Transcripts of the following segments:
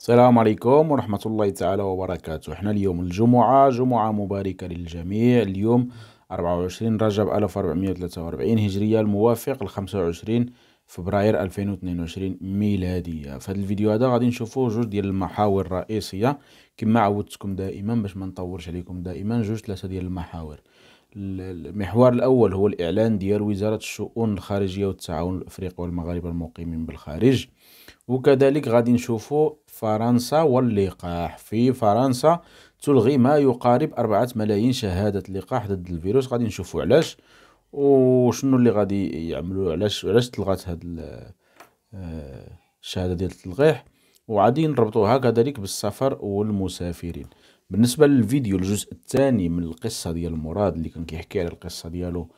السلام عليكم ورحمة الله تعالى وبركاته احنا اليوم الجمعة جمعة مباركة للجميع اليوم 24 رجب 1443 هجرية الموافق ل 25 فبراير 2022 ميلادية في هذا الفيديو هذا غادي نشوفوا جوج ديال المحاور الرئيسية كما عودتكم دائما باش ما نطورش عليكم دائما جوج ثلاثة ديال المحاور المحور الأول هو الإعلان ديال وزارة الشؤون الخارجية والتعاون الأفريقي والمغاربة المقيمين بالخارج وكذلك غادي نشوفوا فرنسا واللقاح في فرنسا تلغي ما يقارب أربعة ملايين شهادة لقاح ضد الفيروس غادي نشوفوا علاش وشنو اللي غادي يعملوا علاش علاش تلغات هاد الشهادة آه، ديال التلقيح وغادي نربطوها كذلك بالسفر والمسافرين بالنسبه للفيديو الجزء الثاني من القصه ديال مراد اللي كان كيحكي على القصه ديالو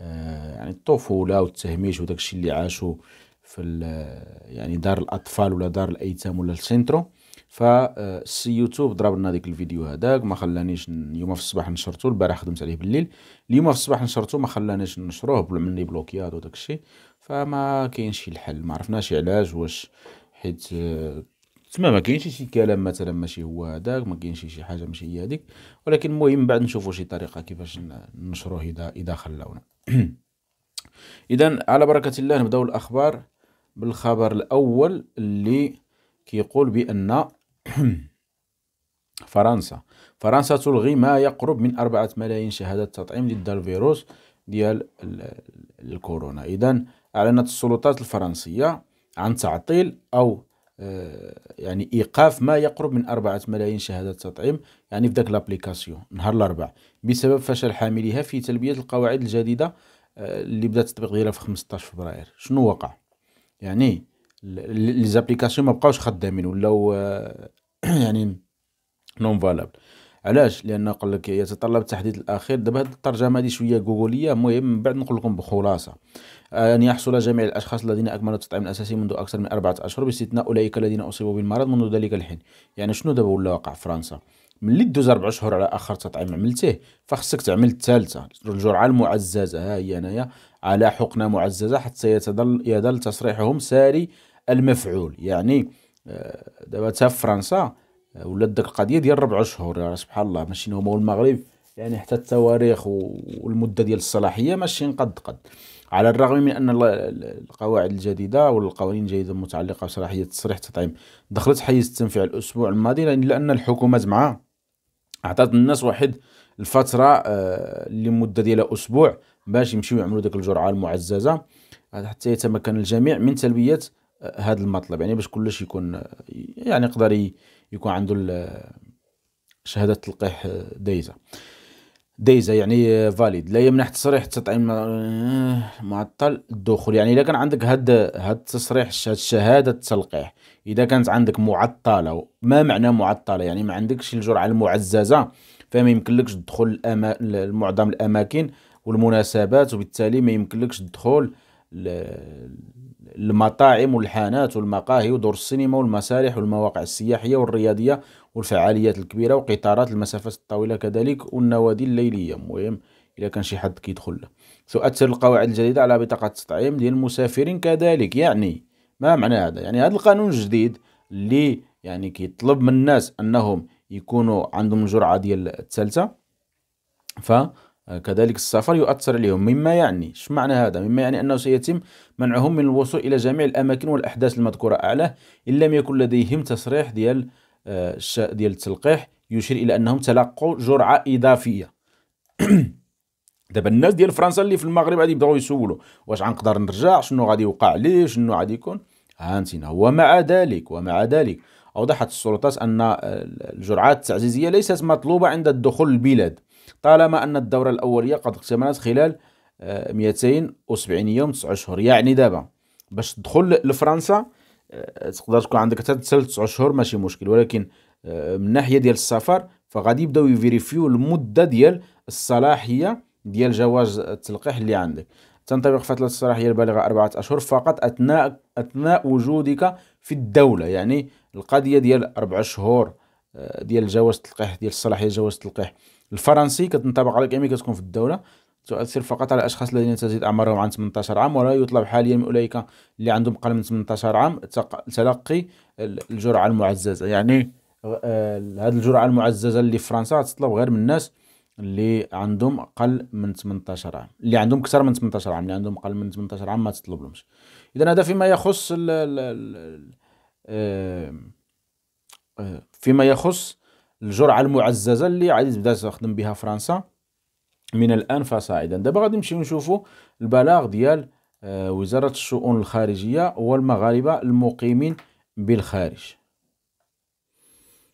آه، يعني الطفوله والتهميش الشيء اللي عاشو في آه، يعني دار الاطفال ولا دار الايتام ولا السنترو آه، يوتيوب ضرب لنا ديك الفيديو هذاك ما خلانيش اليوم في الصباح نشرته البارح خدمت عليه بالليل اليوم في الصباح نشرته ما خلانيش نشروه مني بلوكيات وداك الشيء فما كاينش شي الحل ما عرفناش علاش واش حيت تما ما كاينش شي كلام مثلا ماشي هو هذاك ما كاينش شي حاجه ماشي هي هذيك ولكن المهم بعد نشوفوا شي طريقه كيفاش ننشروه اذا اذا خلونا اذا على بركه الله نبداو الاخبار بالخبر الاول اللي كيقول بان فرنسا فرنسا تلغي ما يقرب من أربعة ملايين شهادة تطعيم ضد الفيروس ديال الكورونا إذا أعلنت السلطات الفرنسية عن تعطيل أو آه، يعني ايقاف ما يقرب من أربعة ملايين شهاده تطعيم يعني في ذاك لابليكاسيون نهار الاربع بسبب فشل حاملها في تلبيه القواعد الجديده آه، اللي بدا التطبيق ديالها في 15 فبراير شنو وقع يعني لي زابليكاسيون ما بقاوش خدامين ولاو آه، يعني نون فالابل علاش لان قال لك يتطلب تحديث الاخير دابا هذه الترجمه هذه شويه جوجوليه المهم من بعد نقول لكم بخلاصه آه، أن يحصل جميع الأشخاص الذين أكملوا التطعيم الأساسي منذ أكثر من أربعة أشهر باستثناء أولئك الذين أصيبوا بالمرض منذ ذلك الحين يعني شنو دابا ولا واقع في فرنسا ملي دوز أربع شهور على آخر تطعيم عملته فخصك تعمل الثالثة الجرعة المعززة ها هي أنايا على حقنة معززة حتى يتظل يظل تصريحهم ساري المفعول يعني آه، دابا تا فرنسا ولات ديك القضيه ديال ربع شهور يعني سبحان الله ماشي هما والمغرب يعني حتى التواريخ والمده ديال الصلاحيه ماشي قد قد على الرغم من ان القواعد الجديده والقوانين الجديده المتعلقه بصلاحيه تصريح التطعيم دخلت حيز التنفيع الاسبوع الماضي لان الحكومات مع عطات الناس واحد الفتره اللي آه، مده ديالها اسبوع باش يمشيو يعملوا ديك الجرعه المعززه حتى يتمكن الجميع من تلبيه هذا المطلب يعني باش كلش يكون يعني يقدر يكون عنده شهاده تلقيح آه، دايزه دايزه يعني فاليد آه، لا يمنح تصريح تطعيم آه، معطل الدخول يعني اذا كان عندك هاد هاد التصريح شهاده التلقيح اذا كانت عندك معطله ما معنى معطله يعني ما عندكش الجرعه المعززه فما يمكنلكش الدخول لمعظم الاماكن والمناسبات وبالتالي ما يمكنلكش الدخول المطاعم والحانات والمقاهي ودور السينما والمسارح والمواقع السياحية والرياضية والفعاليات الكبيرة وقطارات المسافات الطويلة كذلك والنوادي الليلية مهم إذا كان شي حد كيدخل تؤثر القواعد الجديدة على بطاقة التطعيم ديال المسافرين كذلك يعني ما معنى هذا يعني هذا القانون الجديد اللي يعني كيطلب من الناس انهم يكونوا عندهم الجرعه ديال الثالثه ف كذلك السفر يؤثر عليهم مما يعني ايش معنى هذا مما يعني انه سيتم منعهم من الوصول الى جميع الاماكن والاحداث المذكوره اعلاه ان لم يكن لديهم تصريح ديال آه، ديال التلقيح يشير الى انهم تلقوا جرعه اضافيه دابا الناس ديال فرنسا اللي في المغرب غادي يبداو يسولوا واش غنقدر نرجع شنو غادي يوقع لي شنو غادي يكون هانتينا ومع ذلك ومع ذلك اوضحت السلطات ان آه، الجرعات التعزيزيه ليست مطلوبه عند الدخول البلاد طالما أن الدورة الأولية قد اكتملت خلال 270 آه، يوم 9 أشهر يعني دابا باش تدخل لفرنسا آه، تقدر تكون عندك حتى 9 أشهر ماشي مشكل ولكن آه، من ناحية ديال السفر فغادي يبداو يفيريفيو المدة ديال الصلاحية ديال جواز التلقيح اللي عندك تنطبق فترة الصلاحية البالغة أربعة أشهر فقط أثناء أثناء وجودك في الدولة يعني القضية ديال أربع شهور ديال جواز التلقيح ديال الصلاحية جواز التلقيح الفرنسي كتنطبق على جميع كتكون في الدولة تؤثر فقط على الأشخاص الذين تزيد أعمارهم عن 18 عام ولا يطلب حاليا من أولئك اللي عندهم أقل من 18 عام تلقي الجرعة المعززة يعني آه، هذه الجرعة المعززة اللي في فرنسا تطلب غير من الناس اللي عندهم اقل من 18 عام اللي عندهم اكثر من 18 عام اللي عندهم اقل من 18 عام ما تطلب لهمش اذا هذا فيما يخص آه، آه، فيما يخص الجرعه المعززه اللي عادي تبدا تخدم بها فرنسا من الان فصاعدا دابا غادي نمشيو نشوفوا البلاغ ديال آه، وزاره الشؤون الخارجيه والمغاربه المقيمين بالخارج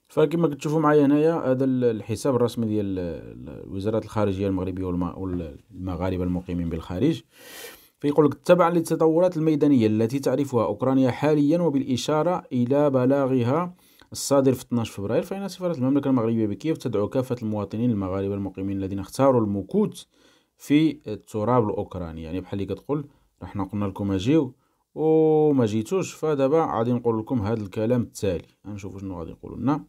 فكما كتشوفوا معايا هنايا هذا الحساب الرسمي ديال آه، وزاره الخارجيه المغربيه والمغاربه المقيمين بالخارج فيقول لك تبعا للتطورات الميدانيه التي تعرفها اوكرانيا حاليا وبالاشاره الى بلاغها الصادر في 12 فبراير فإن سفارة المملكة المغربية بكييف تدعو كافة المواطنين المغاربة المقيمين الذين اختاروا المكوت في التراب الأوكراني يعني بحال اللي كتقول حنا قلنا لكم اجيو وما جيتوش فدابا غادي نقول لكم هذا الكلام التالي نشوفوا شنو غادي يقولوا لنا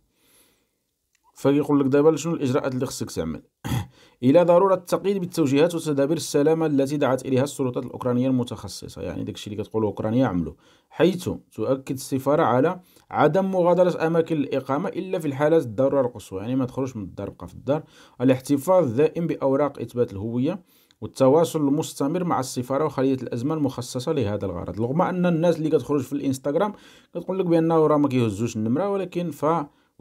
فكيقول لك دابا شنو الاجراءات اللي خصك تعمل الى ضروره التقييد بالتوجيهات وتدابير السلامه التي دعت اليها السلطات الاوكرانيه المتخصصه يعني داكشي اللي كتقولوا اوكرانيا عملوا حيث تؤكد السفاره على عدم مغادره اماكن الاقامه الا في الحالات الضروره القصوى يعني ما تخرجش من الدار بقى في الدار الاحتفاظ الدائم باوراق اثبات الهويه والتواصل المستمر مع السفاره وخليه الازمه المخصصه لهذا الغرض رغم ان الناس اللي كتخرج في الانستغرام كتقول لك بانه راه ما كيهزوش النمره ولكن ف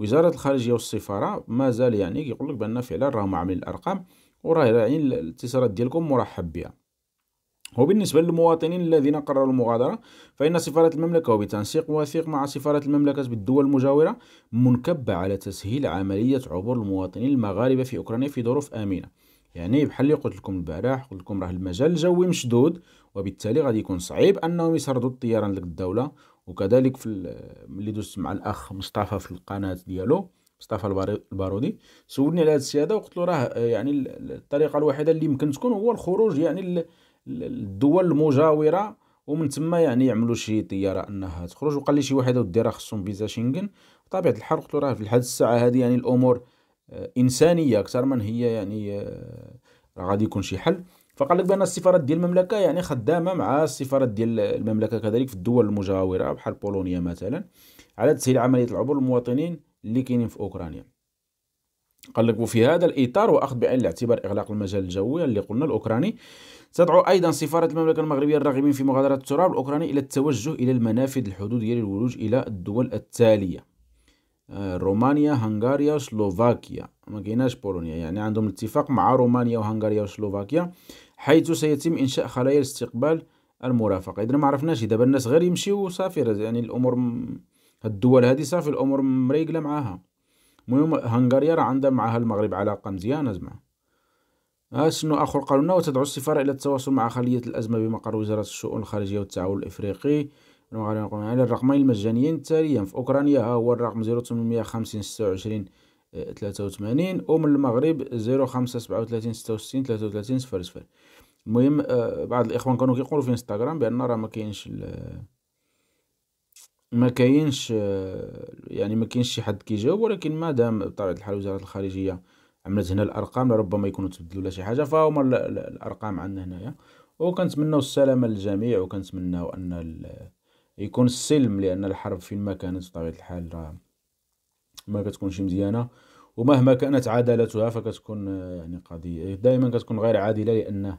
وزاره الخارجيه والسفاره مازال يعني كيقول لك بان فعلا راهم عاملين الارقام وراه يعني الاتصالات ديالكم مرحب بها وبالنسبة للمواطنين الذين قرروا المغادرة فإن سفارة المملكة وبتنسيق وثيق مع سفارة المملكة بالدول المجاورة منكبة على تسهيل عملية عبور المواطنين المغاربة في أوكرانيا في ظروف آمنة يعني بحال اللي قلت لكم البارح قلت لكم راه المجال الجوي مشدود وبالتالي غادي يكون صعيب انهم يسردوا الطيران لك الدوله وكذلك في ملي دوزت مع الاخ مصطفى في القناه ديالو مصطفى البارودي سولني على هذه السياده وقلت له راه آه، يعني الطريقه الوحيده اللي يمكن تكون هو الخروج يعني للدول المجاوره ومن تما يعني يعملوا شي طياره انها تخرج وقال لي شي واحد ودي راه خصهم فيزا شنغن بطبيعه الحال قلت له راه في هذه الساعه هذه يعني الامور آه، انسانيه اكثر من هي يعني آه، راه غادي يكون شي حل فقال لك بان السفارات ديال المملكه يعني خدامه مع السفارات ديال المملكه كذلك في الدول المجاوره بحال بولونيا مثلا على تسهيل عمليه العبور للمواطنين اللي كاينين في اوكرانيا قال لك وفي هذا الاطار واخذ بعين الاعتبار اغلاق المجال الجوي اللي قلنا الاوكراني تدعو ايضا سفاره المملكه المغربيه الراغبين في مغادره التراب الاوكراني الى التوجه الى المنافذ الحدوديه للولوج الى الدول التاليه آه، رومانيا هنغاريا وسلوفاكيا ما كايناش بولونيا يعني عندهم الاتفاق مع رومانيا وهنغاريا وسلوفاكيا حيث سيتم إنشاء خلايا الاستقبال المرافقة إذا ما عرفناش دابا الناس غير يمشيو صافي يعني الأمور م... هاد الدول هادي صافي الأمور مريقلة معاها المهم هنغاريا راه عندها معها المغرب علاقة مزيانة زعما شنو آخر قالوا لنا وتدعو السفارة إلى التواصل مع خلية الأزمة بمقر وزارة الشؤون الخارجية والتعاون الإفريقي على الرقمين المجانيين تاليا في أوكرانيا ها هو الرقم ستة وعشرين 83 ومن المغرب 05 37 66 33 صفر صفر المهم آه، بعض الاخوان كانوا كيقولوا في انستغرام بان راه ما كاينش ما كاينش آه، يعني ما كاينش شي حد كيجاوب ولكن مادام بطبيعه الحال وزاره الخارجيه عملت هنا الارقام ربما يكونوا تبدلوا ولا شي حاجه فهما الارقام عندنا هنايا وكنتمناو السلامه للجميع وكنتمناو ان يكون السلم لان الحرب فين ما كانت بطبيعه الحال راه ما كتكونش مزيانه ومهما كانت عدالتها فكتكون آه، يعني قضيه إيه، دائما كتكون غير عادله لانه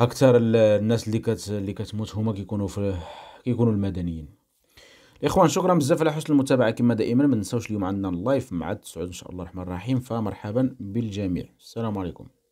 اكثر الناس اللي كت اللي كتموت هما كيكونوا في كيكونوا المدنيين الاخوان شكرا بزاف على حسن المتابعه كما دائما ما تنساوش اليوم عندنا اللايف مع التسعود ان شاء الله الرحمن الرحيم فمرحبا بالجميع السلام عليكم